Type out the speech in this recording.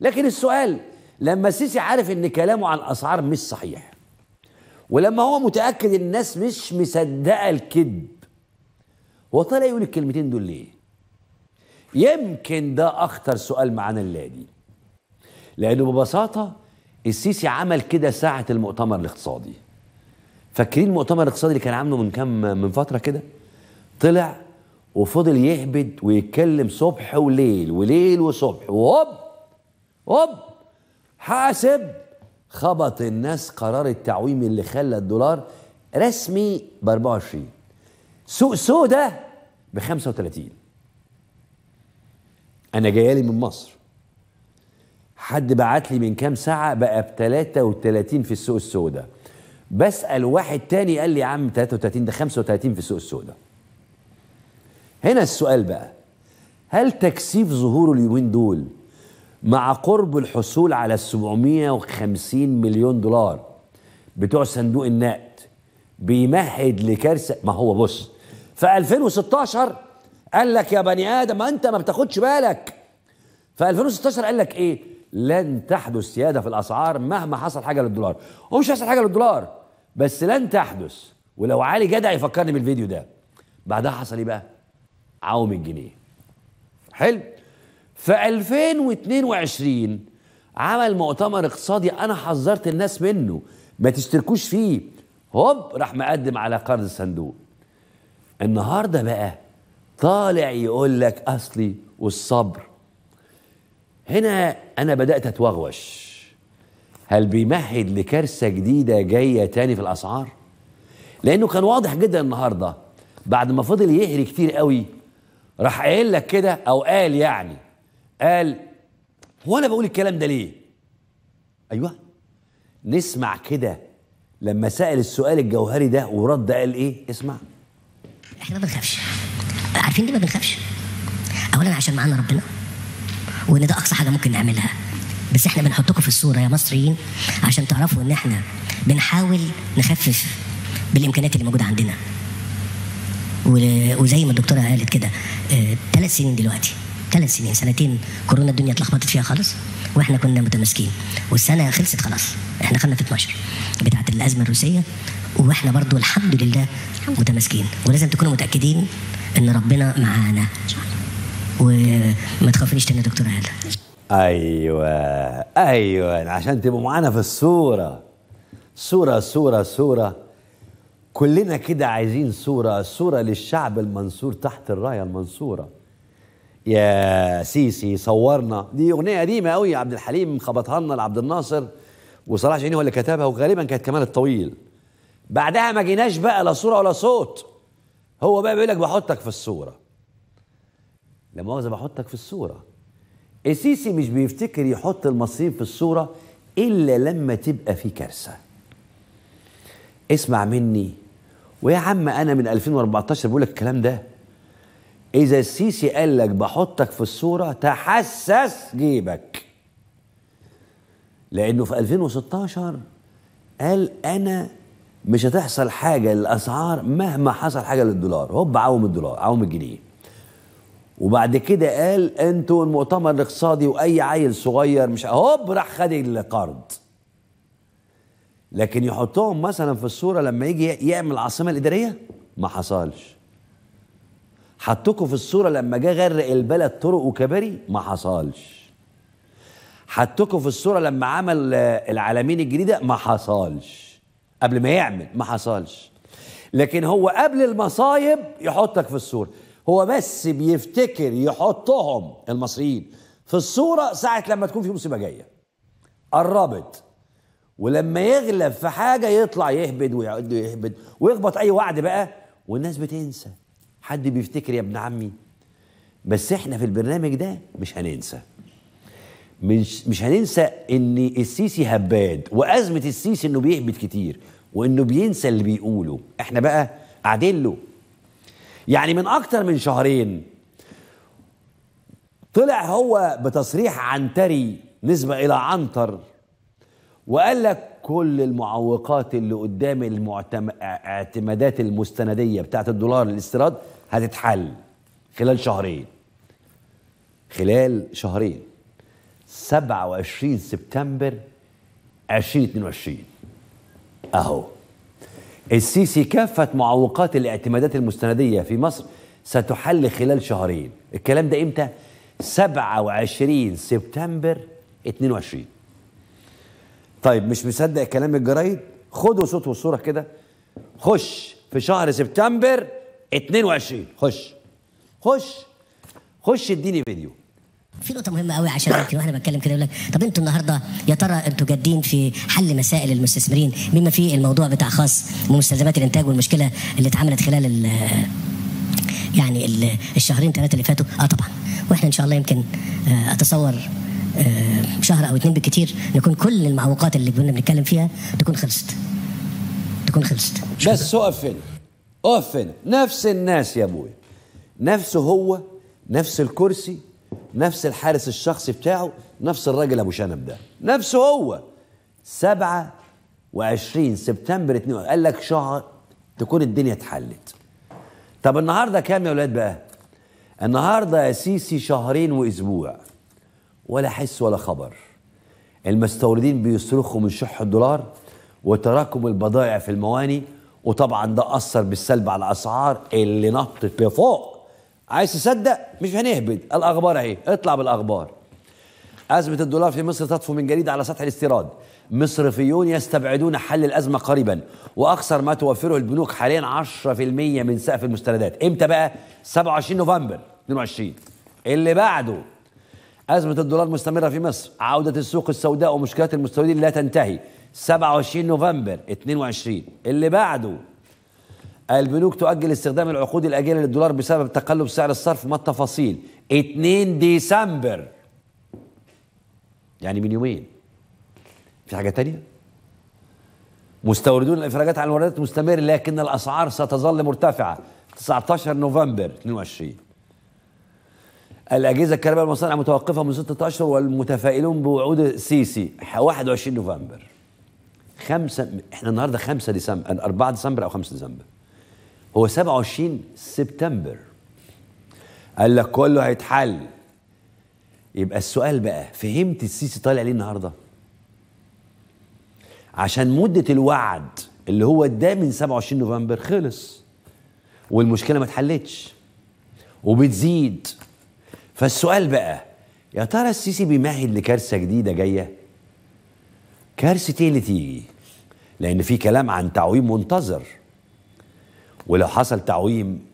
لكن السؤال لما السيسي عارف ان كلامه عن اسعار مش صحيح ولما هو متاكد ان الناس مش مصدقه الكذب هو طالع يقول الكلمتين دول ليه يمكن ده اخطر سؤال معانا الليله دي لانه ببساطه السيسي عمل كده ساعه المؤتمر الاقتصادي فاكرين المؤتمر الاقتصادي اللي كان عامله من كام من فتره كده طلع وفضل يهبد ويتكلم صبح وليل وليل وصبح وهوب هوب حاسب خبط الناس قرار التعويم اللي خلى الدولار رسمي ب 24 سوق سودا ب 35 انا جايالي من مصر حد بعت لي من كام ساعه بقى ب 33 في السوق السوداء بسال واحد تاني قال لي يا عم 33 ده 35 في السوق السوداء هنا السؤال بقى هل تكثيف ظهوره اليومين دول مع قرب الحصول على ال 750 مليون دولار بتوع صندوق النقد بيمهد لكارثه ما هو بص في 2016 قال لك يا بني ادم انت ما بتاخدش بالك في 2016 قال لك ايه لن تحدث سياده في الاسعار مهما حصل حاجه للدولار هو مش هيحصل حاجه للدولار بس لن تحدث ولو علي جدع يفكرني بالفيديو ده بعدها حصل ايه بقى عوم الجنيه حلو في 2022 عمل مؤتمر اقتصادي انا حذرت الناس منه ما تشتركوش فيه هوب راح مقدم على قرض الصندوق النهارده بقى طالع يقول لك اصلي والصبر هنا انا بدات اتوغوش هل بيمهد لكارثه جديده جايه تاني في الاسعار لانه كان واضح جدا النهارده بعد ما فضل يهري كتير قوي راح قايل لك كده او قال يعني قال هو انا بقول الكلام ده ليه ايوه نسمع كده لما سأل السؤال الجوهري ده ورد قال ايه اسمع احنا ما بنخافش عارفين ليه ما بنخافش اولا عشان معانا ربنا وان ده اقصى حاجه ممكن نعملها بس احنا بنحطكم في الصوره يا مصريين عشان تعرفوا ان احنا بنحاول نخفف بالامكانيات اللي موجوده عندنا وزي ما الدكتوره قالت كده ثلاث آه، سنين دلوقتي ثلاث سنين سنتين كورونا الدنيا اتلخبطت فيها خالص واحنا كنا متماسكين والسنه خلصت خلاص احنا خلنا في 12 بتاعه الازمه الروسيه واحنا برضو الحمد لله متماسكين ولازم تكونوا متاكدين ان ربنا معانا وما تخافنيش تاني يا دكتور هاله ايوه ايوه عشان تبقوا معانا في الصوره صوره صوره صوره كلنا كده عايزين صوره صوره للشعب المنصور تحت الرايه المنصوره يا سيسي صورنا دي اغنيه قديمه قوي عبد الحليم خبطها لنا لعبد الناصر وصلاح جعيني هو اللي كتبها وغالبا كانت كمان الطويل بعدها ما جيناش بقى لا صوره ولا صوت هو بقى بيقول لك بحطك في الصوره لا مؤاخذه بحطك في الصوره السيسي مش بيفتكر يحط المصريين في الصوره الا لما تبقى في كارثه اسمع مني ويا عم انا من 2014 بقول لك الكلام ده اذا السيسي قال لك بحطك في الصوره تحسس جيبك لانه في 2016 قال انا مش هتحصل حاجه للاسعار مهما حصل حاجه للدولار هوب عوم الدولار عوم الجنيه وبعد كده قال انتوا المؤتمر الاقتصادي واي عيل صغير مش هوب راح خد القرض لكن يحطهم مثلا في الصوره لما يجي يعمل العاصمه الاداريه ما حصلش حطكوا في الصوره لما جه غرق البلد طرق وكباري ما حصلش حطكوا في الصوره لما عمل آه، العالمين الجديده ما حصلش قبل ما يعمل ما حصلش لكن هو قبل المصايب يحطك في الصوره هو بس بيفتكر يحطهم المصريين في الصوره ساعه لما تكون في مصيبه جايه قربت ولما يغلب في حاجه يطلع يهبد ويعد ويهبد ويخبط اي وعد بقى والناس بتنسى حد بيفتكر يا ابن عمي بس احنا في البرنامج ده مش هننسى مش مش هننسى ان السيسي هباد وازمه السيسي انه بيهبد كتير وانه بينسى اللي بيقوله احنا بقى قاعدين له يعني من اكتر من شهرين طلع هو بتصريح عنتري نسبه الى عنتر وقال لك كل المعوقات اللي قدام الاعتمادات المستنديه بتاعت الدولار للاستيراد هتتحل خلال شهرين خلال شهرين 27 سبتمبر 2022 اهو السيسي كافة معوقات الاعتمادات المستندية في مصر ستحل خلال شهرين الكلام ده امتى 27 سبتمبر 22 طيب مش مصدق كلام الجرايد خدوا صوت وصوره كده خش في شهر سبتمبر 22 خش خش خش اديني فيديو في نقطة مهمة قوي عشان يمكن واحنا بتكلم كده يقول لك طب انتوا النهارده يا ترى انتوا جادين في حل مسائل المستثمرين مما في الموضوع بتاع خاص مستلزمات الانتاج والمشكلة اللي اتعملت خلال يعني الشهرين ثلاثة اللي فاتوا اه طبعا واحنا ان شاء الله يمكن آه، اتصور آه، شهر او اثنين بالكثير نكون كل المعوقات اللي كنا بنتكلم فيها تكون خلصت تكون خلصت بس سؤال فين often نفس الناس يا ابويا نفسه هو نفس الكرسي نفس الحارس الشخصي بتاعه نفس الراجل ابو شنب ده نفسه هو 27 سبتمبر 2 قال لك شهر تكون الدنيا اتحلت طب النهارده كام يا ولاد بقى النهارده يا سيسي شهرين واسبوع ولا حس ولا خبر المستوردين بيصرخوا من شح الدولار وتراكم البضائع في المواني وطبعا ده اثر بالسلب على الاسعار اللي نطت لفوق عايز تصدق مش هنهبد الاخبار اهي اطلع بالاخبار ازمه الدولار في مصر تطفو من جديد على سطح الاستيراد مصرفيون يستبعدون حل الازمه قريبا وأكثر ما توفره البنوك حاليا 10% من سقف المستندات امتى بقى 27 نوفمبر 22 اللي بعده أزمة الدولار مستمرة في مصر عودة السوق السوداء ومشكلات المستوردين لا تنتهي 27 نوفمبر 22 اللي بعده البنوك تؤجل استخدام العقود الأجلة للدولار بسبب تقلب سعر الصرف ما التفاصيل 2 ديسمبر يعني من يومين في حاجة تانية مستوردون الإفراجات عن الواردات مستمر لكن الأسعار ستظل مرتفعة 19 نوفمبر 22 الأجهزة الكهربائيه المصانع متوقفة من 6 أشهر والمتفائلون بوعود السيسي 21 نوفمبر 5 احنا النهارده 5 ديسمبر 4 ديسمبر أو 5 ديسمبر هو 27 سبتمبر قال لك كله هيتحل يبقى السؤال بقى فهمت السيسي طالع ليه النهارده؟ عشان مدة الوعد اللي هو اداه من 27 نوفمبر خلص والمشكلة ما اتحلتش وبتزيد فالسؤال بقى يا ترى السيسي بيمهد لكارثه جديده جايه كارثه ايه اللي تيجي لان في كلام عن تعويم منتظر ولو حصل تعويم